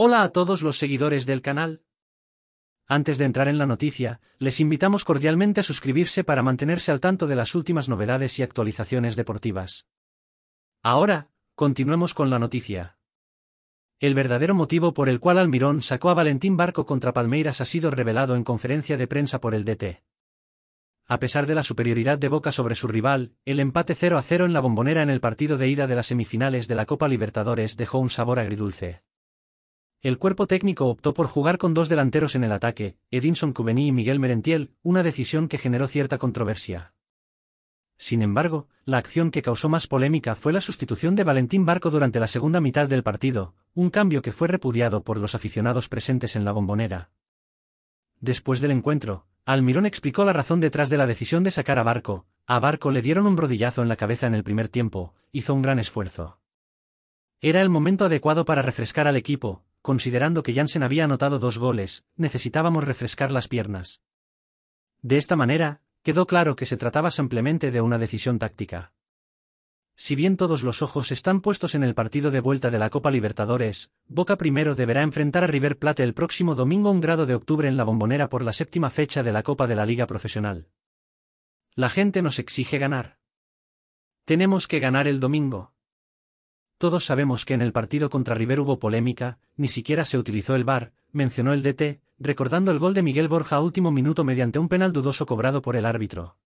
Hola a todos los seguidores del canal. Antes de entrar en la noticia, les invitamos cordialmente a suscribirse para mantenerse al tanto de las últimas novedades y actualizaciones deportivas. Ahora, continuemos con la noticia. El verdadero motivo por el cual Almirón sacó a Valentín Barco contra Palmeiras ha sido revelado en conferencia de prensa por el DT. A pesar de la superioridad de Boca sobre su rival, el empate 0 a 0 en la bombonera en el partido de ida de las semifinales de la Copa Libertadores dejó un sabor agridulce. El cuerpo técnico optó por jugar con dos delanteros en el ataque, Edinson Cubení y Miguel Merentiel, una decisión que generó cierta controversia. Sin embargo, la acción que causó más polémica fue la sustitución de Valentín Barco durante la segunda mitad del partido, un cambio que fue repudiado por los aficionados presentes en la bombonera. Después del encuentro, Almirón explicó la razón detrás de la decisión de sacar a Barco. A Barco le dieron un brodillazo en la cabeza en el primer tiempo, hizo un gran esfuerzo. Era el momento adecuado para refrescar al equipo, considerando que Janssen había anotado dos goles, necesitábamos refrescar las piernas. De esta manera, quedó claro que se trataba simplemente de una decisión táctica. Si bien todos los ojos están puestos en el partido de vuelta de la Copa Libertadores, Boca primero deberá enfrentar a River Plate el próximo domingo un grado de octubre en la bombonera por la séptima fecha de la Copa de la Liga Profesional. La gente nos exige ganar. Tenemos que ganar el domingo. Todos sabemos que en el partido contra River hubo polémica, ni siquiera se utilizó el VAR, mencionó el DT, recordando el gol de Miguel Borja a último minuto mediante un penal dudoso cobrado por el árbitro.